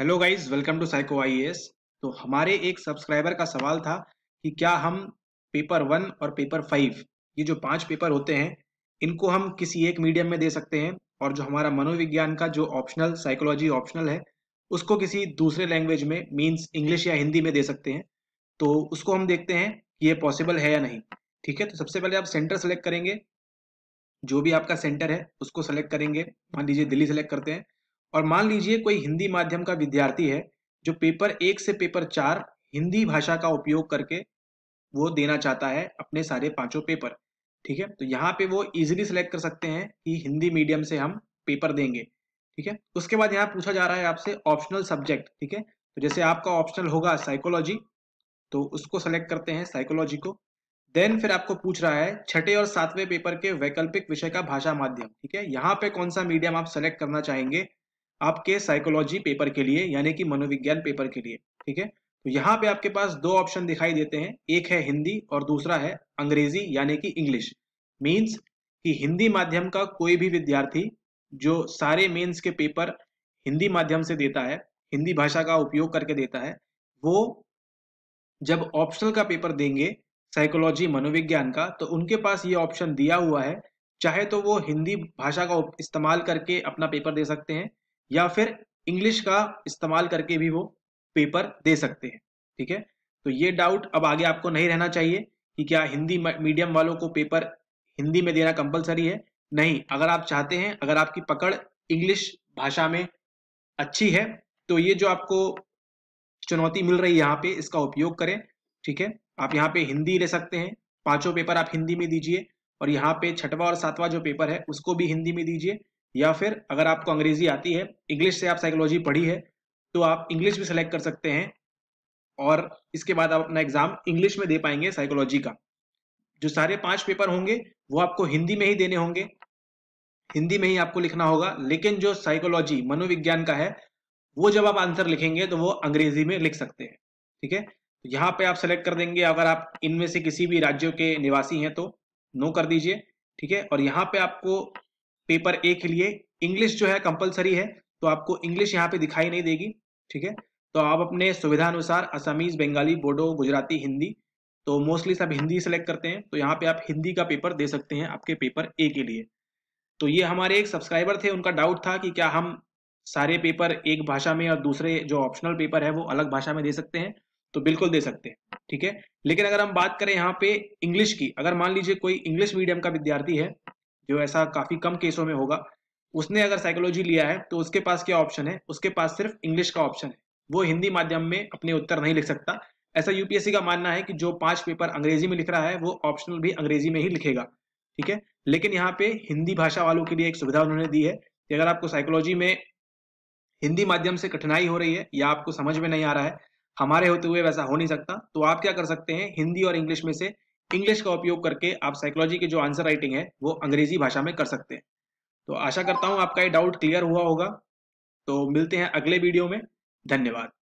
hello guys welcome to psycho I तो हमारे एक सब्सक्राइबर का सवाल था कि क्या हम पेपर वन और पेपर फाइव ये जो पांच पेपर होते हैं इनको हम किसी एक मीडियम में दे सकते हैं और जो हमारा मनोविज्ञान का जो ऑप्शनल साइकोलॉजी ऑप्शनल है उसको किसी दूसरे लैंग्वेज में मीन्स इंग्लिश या हिंदी में दे सकते हैं तो उसको हम देखते हैं कि ये पॉसिबल है या नहीं ठीक है तो सबसे पहले आप सेंटर सेलेक्ट करेंगे जो भी आपका सेंटर है उसको सेलेक्ट करेंगे मान लीजिए दिल्ली सेलेक्ट करते हैं और मान लीजिए कोई हिंदी माध्यम का विद्यार्थी है जो पेपर एक से पेपर चार हिंदी भाषा का उपयोग करके वो देना चाहता है अपने सारे पांचों पेपर ठीक है तो यहाँ पे वो इजिली सिलेक्ट कर सकते हैं कि हिंदी मीडियम से हम पेपर देंगे ठीक है उसके बाद यहाँ पूछा जा रहा है आपसे ऑप्शनल सब्जेक्ट ठीक है तो जैसे आपका ऑप्शनल होगा साइकोलॉजी तो उसको सेलेक्ट करते हैं साइकोलॉजी को देन फिर आपको पूछ रहा है छठे और सातवें पेपर के वैकल्पिक विषय का भाषा माध्यम ठीक है यहाँ पे कौन सा मीडियम आप सेलेक्ट करना चाहेंगे आपके साइकोलॉजी पेपर के लिए यानी कि मनोविज्ञान पेपर के लिए ठीक है तो यहाँ पे आपके पास दो ऑप्शन दिखाई देते हैं एक है हिंदी और दूसरा है अंग्रेजी यानी कि इंग्लिश मीन्स कि हिंदी माध्यम का कोई भी विद्यार्थी जो सारे मेन्स के पेपर हिंदी माध्यम से देता है हिंदी भाषा का उपयोग करके देता है वो जब ऑप्शनल का पेपर देंगे साइकोलॉजी मनोविज्ञान का तो उनके पास ये ऑप्शन दिया हुआ है चाहे तो वो हिंदी भाषा का इस्तेमाल करके अपना पेपर दे सकते हैं या फिर इंग्लिश का इस्तेमाल करके भी वो पेपर दे सकते हैं ठीक है तो ये डाउट अब आगे आपको नहीं रहना चाहिए कि क्या हिंदी मीडियम वालों को पेपर हिंदी में देना कंपलसरी है नहीं अगर आप चाहते हैं अगर आपकी पकड़ इंग्लिश भाषा में अच्छी है तो ये जो आपको चुनौती मिल रही है यहाँ पे इसका उपयोग करें ठीक है आप यहाँ पे हिंदी ले सकते हैं पांचों पेपर आप हिंदी में दीजिए और यहाँ पे छठवा और सातवां जो पेपर है उसको भी हिंदी में दीजिए या फिर अगर आपको अंग्रेजी आती है इंग्लिश से आप साइकोलॉजी पढ़ी है तो आप इंग्लिश भी सिलेक्ट कर सकते हैं और इसके बाद आप अपना एग्जाम इंग्लिश में दे पाएंगे साइकोलॉजी का जो सारे पांच पेपर होंगे वो आपको हिंदी में ही देने होंगे हिंदी में ही आपको लिखना होगा लेकिन जो साइकोलॉजी मनोविज्ञान का है वो जब आप आंसर लिखेंगे तो वो अंग्रेजी में लिख सकते हैं ठीक है तो यहाँ पे आप सेलेक्ट कर देंगे अगर आप इनमें से किसी भी राज्यों के निवासी हैं तो नो कर दीजिए ठीक है और यहाँ पे आपको पेपर ए के लिए इंग्लिश जो है कंपलसरी है तो आपको इंग्लिश यहाँ पे दिखाई नहीं देगी ठीक है तो आप अपने सुविधा अनुसार असमीज बंगाली बोडो गुजराती हिंदी तो मोस्टली सब हिंदी सेलेक्ट करते हैं तो यहाँ पे आप हिंदी का पेपर दे सकते हैं आपके पेपर ए के लिए तो ये हमारे एक सब्सक्राइबर थे उनका डाउट था कि क्या हम सारे पेपर एक भाषा में और दूसरे जो ऑप्शनल पेपर है वो अलग भाषा में दे सकते हैं तो बिल्कुल दे सकते हैं ठीक है लेकिन अगर हम बात करें यहाँ पे इंग्लिश की अगर मान लीजिए कोई इंग्लिश मीडियम का विद्यार्थी है जो ऐसा काफ़ी कम केसों में होगा उसने अगर साइकोलॉजी लिया है तो उसके पास क्या ऑप्शन है उसके पास सिर्फ इंग्लिश का ऑप्शन है वो हिंदी माध्यम में अपने उत्तर नहीं लिख सकता ऐसा यूपीएससी का मानना है कि जो पांच पेपर अंग्रेजी में लिख रहा है वो ऑप्शनल भी अंग्रेजी में ही लिखेगा ठीक है लेकिन यहाँ पे हिंदी भाषा वालों के लिए एक सुविधा उन्होंने दी है कि अगर आपको साइकोलॉजी में हिंदी माध्यम से कठिनाई हो रही है या आपको समझ में नहीं आ रहा है हमारे होते हुए वैसा हो नहीं सकता तो आप क्या कर सकते हैं हिंदी और इंग्लिश में से इंग्लिश का उपयोग करके आप साइकोलॉजी की जो आंसर राइटिंग है वो अंग्रेजी भाषा में कर सकते हैं तो आशा करता हूँ आपका ये डाउट क्लियर हुआ होगा तो मिलते हैं अगले वीडियो में धन्यवाद